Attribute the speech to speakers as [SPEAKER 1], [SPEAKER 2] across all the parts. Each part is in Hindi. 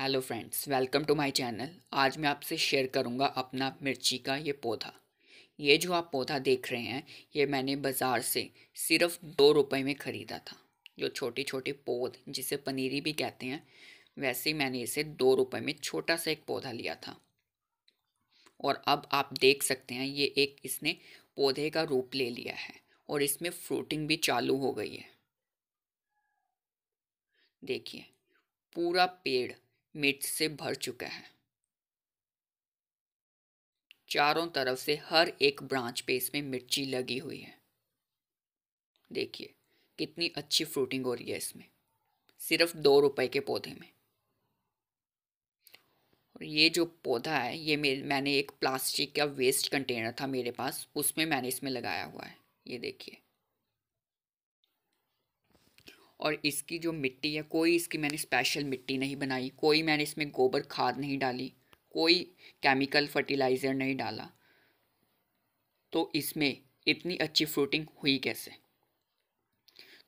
[SPEAKER 1] hello friends welcome to my channel आज मैं आपसे शेयर करूंगा अपना मिर्ची का ये पौधा ये जो आप पौधा देख रहे हैं ये मैंने बाज़ार से सिर्फ दो रुपए में ख़रीदा था जो छोटे छोटे पौध जिसे पनीरी भी कहते हैं वैसे ही मैंने इसे दो रुपए में छोटा सा एक पौधा लिया था और अब आप देख सकते हैं ये एक इसने पौधे का रूप ले लिया है और इसमें फ्रूटिंग भी चालू हो गई है देखिए पूरा पेड़ मिर्च से भर चुका है चारों तरफ से हर एक ब्रांच पे इसमें मिर्ची लगी हुई है देखिए कितनी अच्छी फ्रूटिंग हो रही है इसमें सिर्फ दो रुपए के पौधे में और ये जो पौधा है ये मेरे मैंने एक प्लास्टिक का वेस्ट कंटेनर था मेरे पास उसमें मैंने इसमें लगाया हुआ है ये देखिए और इसकी जो मिट्टी है कोई इसकी मैंने स्पेशल मिट्टी नहीं बनाई कोई मैंने इसमें गोबर खाद नहीं डाली कोई केमिकल फर्टिलाइज़र नहीं डाला तो इसमें इतनी अच्छी फ्रूटिंग हुई कैसे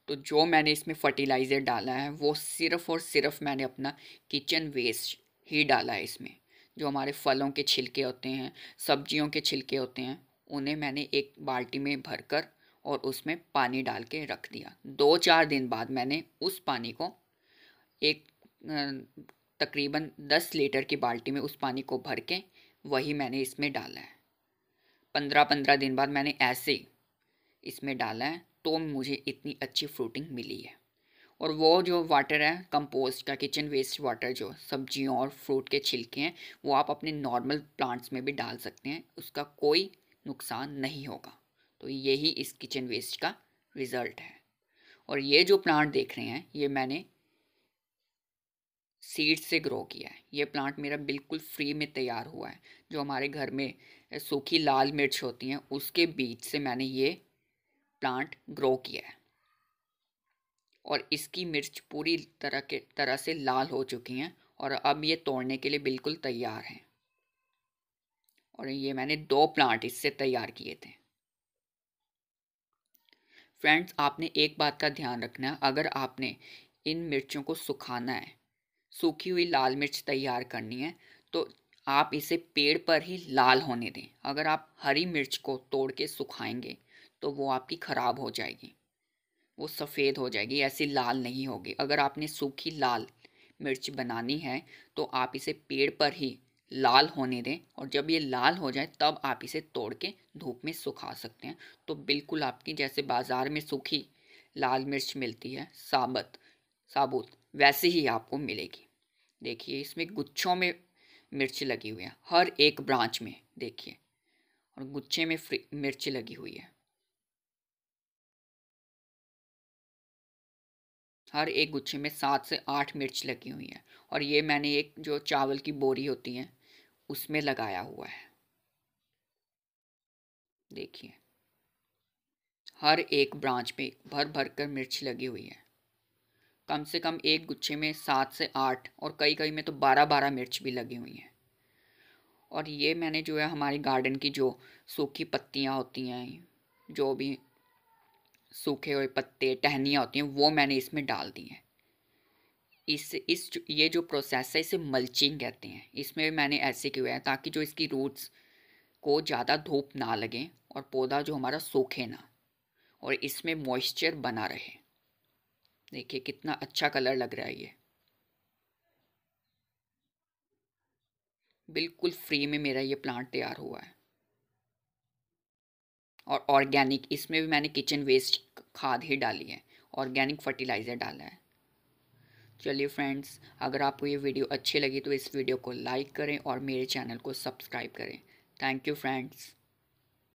[SPEAKER 1] तो जो मैंने इसमें फर्टिलाइज़र डाला है वो सिर्फ़ और सिर्फ मैंने अपना किचन वेस्ट ही डाला है इसमें जो हमारे फलों के छिलके होते हैं सब्जियों के छिलके होते हैं उन्हें मैंने एक बाल्टी में भरकर और उसमें पानी डाल के रख दिया दो चार दिन बाद मैंने उस पानी को एक तकरीबन दस लीटर की बाल्टी में उस पानी को भर के वही मैंने इसमें डाला है पंद्रह पंद्रह दिन बाद मैंने ऐसे इसमें डाला है तो मुझे इतनी अच्छी फ्रूटिंग मिली है और वो जो वाटर है कंपोस्ट का किचन वेस्ट वाटर जो सब्जियों और फ्रूट के छिलके हैं वो आप अपने नॉर्मल प्लांट्स में भी डाल सकते हैं उसका कोई नुकसान नहीं होगा तो यही इस किचन वेस्ट का रिज़ल्ट है और ये जो प्लांट देख रहे हैं ये मैंने सीड से ग्रो किया है ये प्लांट मेरा बिल्कुल फ्री में तैयार हुआ है जो हमारे घर में सूखी लाल मिर्च होती हैं उसके बीज से मैंने ये प्लांट ग्रो किया है और इसकी मिर्च पूरी तरह के तरह से लाल हो चुकी हैं और अब ये तोड़ने के लिए बिल्कुल तैयार हैं और ये मैंने दो प्लांट इससे तैयार किए थे फ्रेंड्स आपने एक बात का ध्यान रखना है अगर आपने इन मिर्चों को सुखाना है सूखी हुई लाल मिर्च तैयार करनी है तो आप इसे पेड़ पर ही लाल होने दें अगर आप हरी मिर्च को तोड़ के सुखाएंगे तो वो आपकी ख़राब हो जाएगी वो सफ़ेद हो जाएगी ऐसी लाल नहीं होगी अगर आपने सूखी लाल मिर्च बनानी है तो आप इसे पेड़ पर ही लाल होने दें और जब ये लाल हो जाए तब आप इसे तोड़ के धूप में सुखा सकते हैं तो बिल्कुल आपकी जैसे बाज़ार में सूखी लाल मिर्च मिलती है साबत साबुत वैसे ही आपको मिलेगी देखिए इसमें गुच्छों में मिर्च लगी हुई है हर एक ब्रांच में देखिए और गुच्छे में मिर्च लगी हुई है हर एक गुच्छे में सात से आठ मिर्च लगी हुई है और ये मैंने एक जो चावल की बोरी होती है उसमें लगाया हुआ है देखिए हर एक ब्रांच में भर भर कर मिर्च लगी हुई है कम से कम एक गुच्छे में सात से आठ और कई कई में तो बारह बारह मिर्च भी लगी हुई हैं और ये मैंने जो है हमारे गार्डन की जो सूखी पत्तियाँ होती हैं जो भी सूखे हुए पत्ते टहनियाँ होती हैं वो मैंने इसमें डाल दी हैं इस इस ये जो प्रोसेस है इसे मल्चिंग कहते हैं इसमें भी मैंने ऐसे किया है ताकि जो इसकी रूट्स को ज़्यादा धूप ना लगे और पौधा जो हमारा सूखे ना और इसमें मॉइस्चर बना रहे देखिए कितना अच्छा कलर लग रहा है ये बिल्कुल फ्री में मेरा ये प्लांट तैयार हुआ है और ऑर्गेनिक इसमें भी मैंने किचन वेस्ट खाद ही डाली है ऑर्गेनिक फर्टिलाइज़र डाला है चलिए फ्रेंड्स अगर आपको ये वीडियो अच्छी लगी तो इस वीडियो को लाइक करें और मेरे चैनल को सब्सक्राइब करें थैंक यू फ्रेंड्स